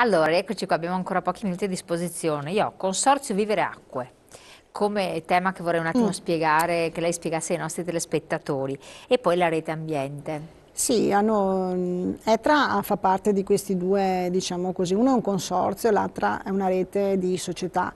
Allora, eccoci qua, abbiamo ancora pochi minuti a disposizione. Io ho Consorzio Vivere Acque come tema che vorrei un attimo mm. spiegare, che lei spiegasse ai nostri telespettatori, e poi la rete ambiente. Sì, hanno, mm, ETRA fa parte di questi due, diciamo così, uno è un consorzio, l'altra è una rete di società.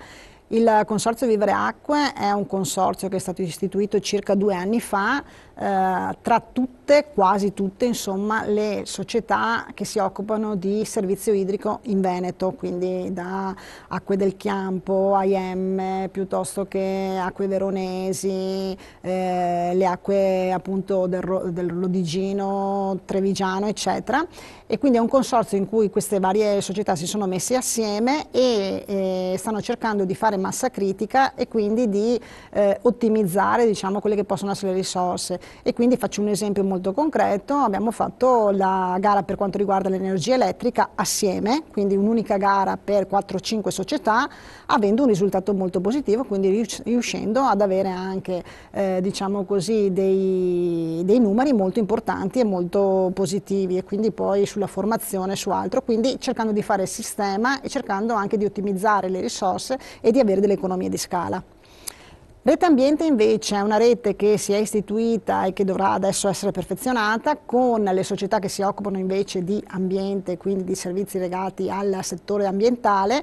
Il Consorzio Vivere Acque è un consorzio che è stato istituito circa due anni fa eh, tra tutti tutte, quasi tutte, insomma, le società che si occupano di servizio idrico in Veneto, quindi da Acque del Chiampo, AIM, piuttosto che Acque Veronesi, eh, le acque appunto del, del Lodigino, Trevigiano, eccetera. E quindi è un consorzio in cui queste varie società si sono messe assieme e eh, stanno cercando di fare massa critica e quindi di eh, ottimizzare diciamo, quelle che possono essere le risorse. E quindi faccio un esempio molto concreto, abbiamo fatto la gara per quanto riguarda l'energia elettrica assieme, quindi un'unica gara per 4-5 società, avendo un risultato molto positivo, quindi riuscendo ad avere anche eh, diciamo così, dei, dei, numeri molto importanti e molto positivi e quindi poi sulla formazione su altro, quindi cercando di fare il sistema e cercando anche di ottimizzare le risorse e di avere delle economie di scala. Rete Ambiente invece è una rete che si è istituita e che dovrà adesso essere perfezionata con le società che si occupano invece di ambiente, quindi di servizi legati al settore ambientale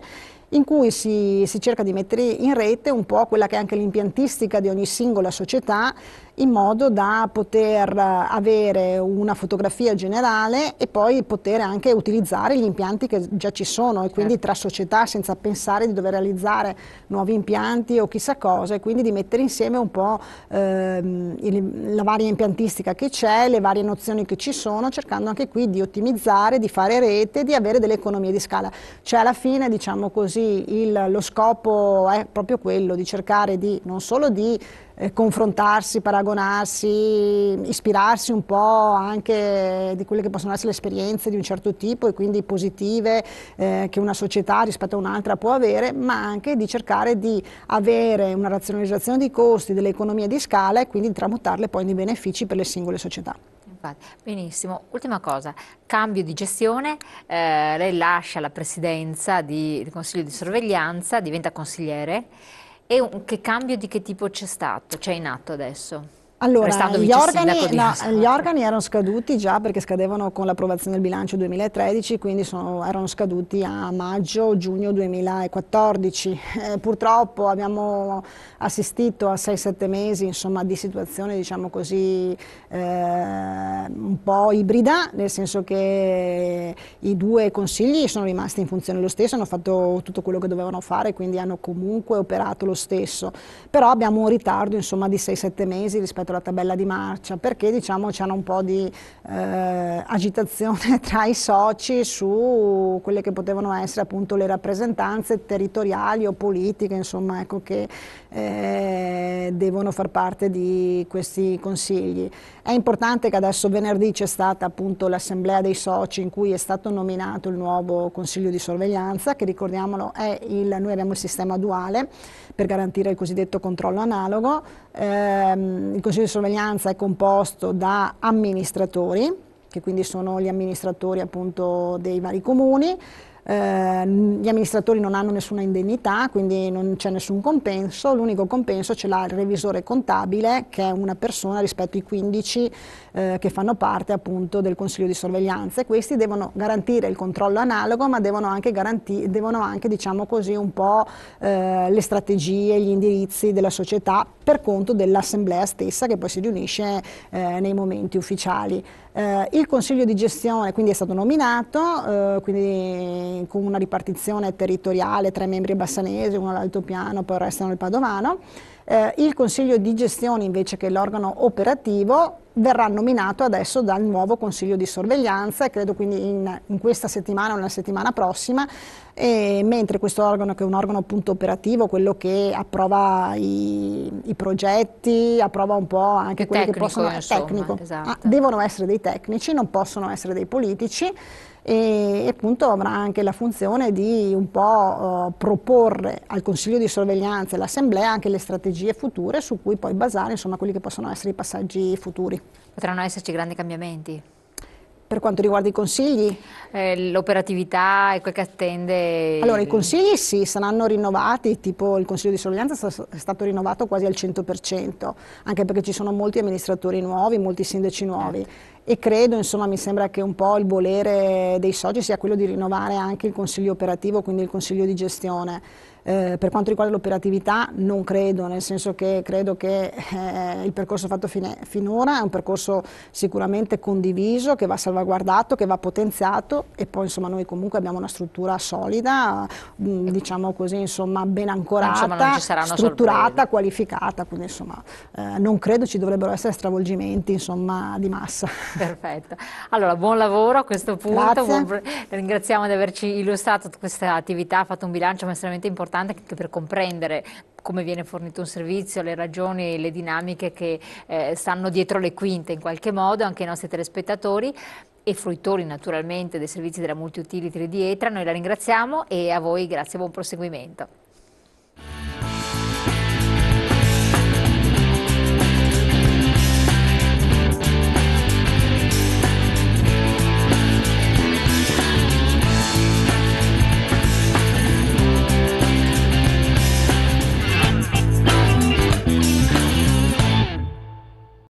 in cui si, si cerca di mettere in rete un po' quella che è anche l'impiantistica di ogni singola società in modo da poter avere una fotografia generale e poi poter anche utilizzare gli impianti che già ci sono e quindi certo. tra società senza pensare di dover realizzare nuovi impianti o chissà cosa e quindi di mettere insieme un po' ehm, la varia impiantistica che c'è, le varie nozioni che ci sono, cercando anche qui di ottimizzare, di fare rete, di avere delle economie di scala. Cioè alla fine diciamo così il, lo scopo è proprio quello di cercare di non solo di eh, confrontarsi, paragonarsi, ispirarsi un po' anche di quelle che possono essere le esperienze di un certo tipo e quindi positive eh, che una società rispetto a un'altra può avere, ma anche di cercare di avere una razionalizzazione dei costi, delle economie di scala e quindi tramutarle poi nei benefici per le singole società. Benissimo, ultima cosa, cambio di gestione, eh, lei lascia la presidenza di, del Consiglio di sorveglianza, diventa consigliere. E un, che cambio di che tipo c'è stato, c'è in atto adesso? Allora, gli organi, no, gli organi, erano scaduti già perché scadevano con l'approvazione del bilancio 2013, quindi sono, erano scaduti a maggio-giugno 2014. Eh, purtroppo abbiamo assistito a 6-7 mesi insomma, di situazione diciamo così, eh, un po' ibrida, nel senso che i due consigli sono rimasti in funzione lo stesso, hanno fatto tutto quello che dovevano fare, quindi hanno comunque operato lo stesso. Però abbiamo un ritardo insomma, di 6-7 mesi rispetto cambiato la tabella di marcia, perché diciamo c'era un po' di eh, agitazione tra i soci su quelle che potevano essere appunto le rappresentanze territoriali o politiche, insomma, ecco che eh, devono far parte di questi consigli. È importante che adesso venerdì c'è stata appunto l'assemblea dei soci in cui è stato nominato il nuovo consiglio di sorveglianza che ricordiamolo è il, noi abbiamo il sistema duale per garantire il cosiddetto controllo analogo, eh, il consiglio di sorveglianza è composto da amministratori che quindi sono gli amministratori appunto dei vari comuni, Ehm, gli amministratori non hanno nessuna indennità, quindi non c'è nessun compenso, l'unico compenso ce l'ha il revisore contabile che è una persona rispetto ai 15 eh, che fanno parte appunto del Consiglio di sorveglianza e questi devono garantire il controllo analogo ma devono anche, devono anche diciamo così, un po' eh, le strategie, gli indirizzi della società per conto dell'assemblea stessa che poi si riunisce eh, nei momenti ufficiali. Eh, il consiglio di gestione quindi è stato nominato, eh, quindi con una ripartizione territoriale, tra i membri bassanesi, uno all'altopiano, poi il resto nel padovano. Eh, il Consiglio di gestione, invece che l'organo operativo, verrà nominato adesso dal nuovo Consiglio di sorveglianza, e credo quindi in, in, questa settimana o nella settimana prossima, e, mentre questo organo che è un organo appunto operativo, quello che approva i, i progetti, approva un po' anche quelli che possono essere ah, esatto. ah, devono essere dei tecnici, non possono essere dei politici e, appunto avrà anche la funzione di un po' eh, proporre al Consiglio di sorveglianza e all'Assemblea anche le strategie future su cui poi basare insomma, quelli che possono essere i passaggi futuri. Potranno esserci grandi cambiamenti? Per quanto riguarda i consigli? Eh, l'operatività e quel che attende... Allora, i consigli sì, saranno rinnovati, tipo il consiglio di sorveglianza è stato rinnovato quasi al 100%, anche perché ci sono molti amministratori nuovi, molti sindaci nuovi. Certo. E credo, insomma, mi sembra che un po' il volere dei soci sia quello di rinnovare anche il consiglio operativo, quindi il consiglio di gestione eh, per quanto riguarda l'operatività non credo, nel senso che credo che eh, il percorso fatto fine, finora è un percorso sicuramente condiviso, che va salvaguardato, che va potenziato e poi insomma noi comunque abbiamo una struttura solida, mm, ecco. diciamo così insomma ben ancorata, insomma, strutturata, sorpresa. qualificata, quindi insomma eh, non credo ci dovrebbero essere stravolgimenti insomma di massa. Perfetto, allora buon lavoro a questo punto, buon... ringraziamo di averci illustrato questa attività, fatto un bilancio estremamente importante importante anche per comprendere come viene fornito un servizio, le ragioni e le dinamiche che eh, stanno dietro le quinte in qualche modo, anche i nostri telespettatori e fruitori naturalmente dei servizi della multi-utility di Etra. Noi la ringraziamo e a voi grazie, buon proseguimento.